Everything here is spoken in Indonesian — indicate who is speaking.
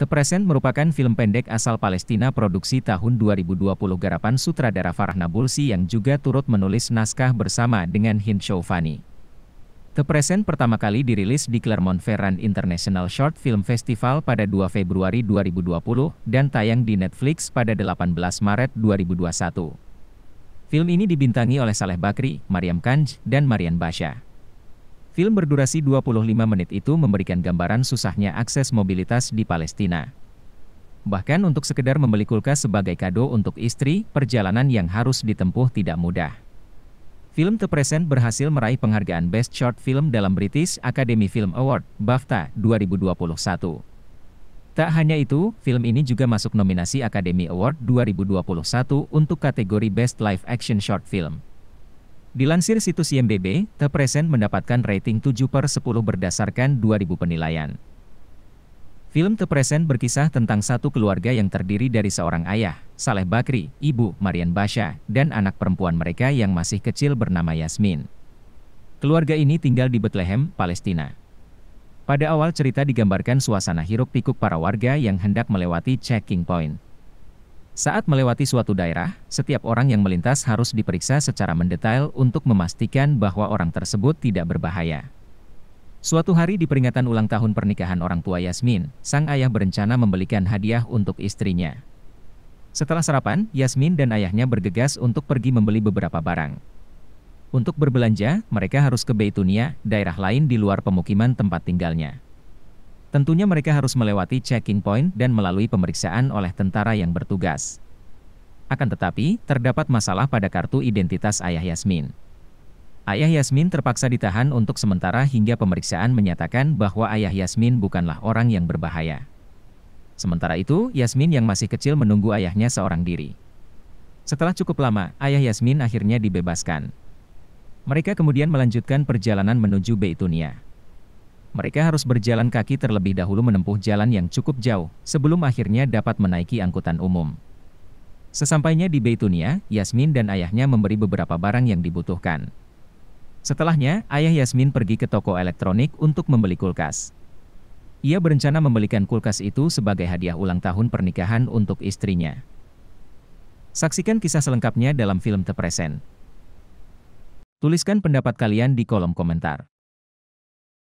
Speaker 1: The Present merupakan film pendek asal Palestina produksi tahun 2020 garapan sutradara Farah Nabulsi yang juga turut menulis naskah bersama dengan Hind Shoufani. The Present pertama kali dirilis di Clermont-Ferrand International Short Film Festival pada 2 Februari 2020 dan tayang di Netflix pada 18 Maret 2021. Film ini dibintangi oleh Saleh Bakri, Mariam Kanj, dan Marian Basha. Film berdurasi 25 menit itu memberikan gambaran susahnya akses mobilitas di Palestina. Bahkan untuk sekedar membeli kulkas sebagai kado untuk istri, perjalanan yang harus ditempuh tidak mudah. Film The Present berhasil meraih penghargaan Best Short Film dalam British Academy Film Award, BAFTA 2021. Tak hanya itu, film ini juga masuk nominasi Academy Award 2021 untuk kategori Best Live Action Short Film. Dilansir situs IMDb, The Present mendapatkan rating 7 per 10 berdasarkan 2000 penilaian. Film The Present berkisah tentang satu keluarga yang terdiri dari seorang ayah, Saleh Bakri, ibu, Marian Basha, dan anak perempuan mereka yang masih kecil bernama Yasmin. Keluarga ini tinggal di Bethlehem, Palestina. Pada awal cerita digambarkan suasana hiruk pikuk para warga yang hendak melewati checking point. Saat melewati suatu daerah, setiap orang yang melintas harus diperiksa secara mendetail untuk memastikan bahwa orang tersebut tidak berbahaya. Suatu hari di peringatan ulang tahun pernikahan orang tua Yasmin, sang ayah berencana membelikan hadiah untuk istrinya. Setelah sarapan, Yasmin dan ayahnya bergegas untuk pergi membeli beberapa barang. Untuk berbelanja, mereka harus ke Beitunia, daerah lain di luar pemukiman tempat tinggalnya. Tentunya mereka harus melewati checking point dan melalui pemeriksaan oleh tentara yang bertugas. Akan tetapi, terdapat masalah pada kartu identitas ayah Yasmin. Ayah Yasmin terpaksa ditahan untuk sementara hingga pemeriksaan menyatakan bahwa ayah Yasmin bukanlah orang yang berbahaya. Sementara itu, Yasmin yang masih kecil menunggu ayahnya seorang diri. Setelah cukup lama, ayah Yasmin akhirnya dibebaskan. Mereka kemudian melanjutkan perjalanan menuju Beitunia. Mereka harus berjalan kaki terlebih dahulu menempuh jalan yang cukup jauh sebelum akhirnya dapat menaiki angkutan umum. Sesampainya di Beitunia, Yasmin dan ayahnya memberi beberapa barang yang dibutuhkan. Setelahnya, ayah Yasmin pergi ke toko elektronik untuk membeli kulkas. Ia berencana membelikan kulkas itu sebagai hadiah ulang tahun pernikahan untuk istrinya. Saksikan kisah selengkapnya dalam film The Present. Tuliskan pendapat kalian di kolom komentar.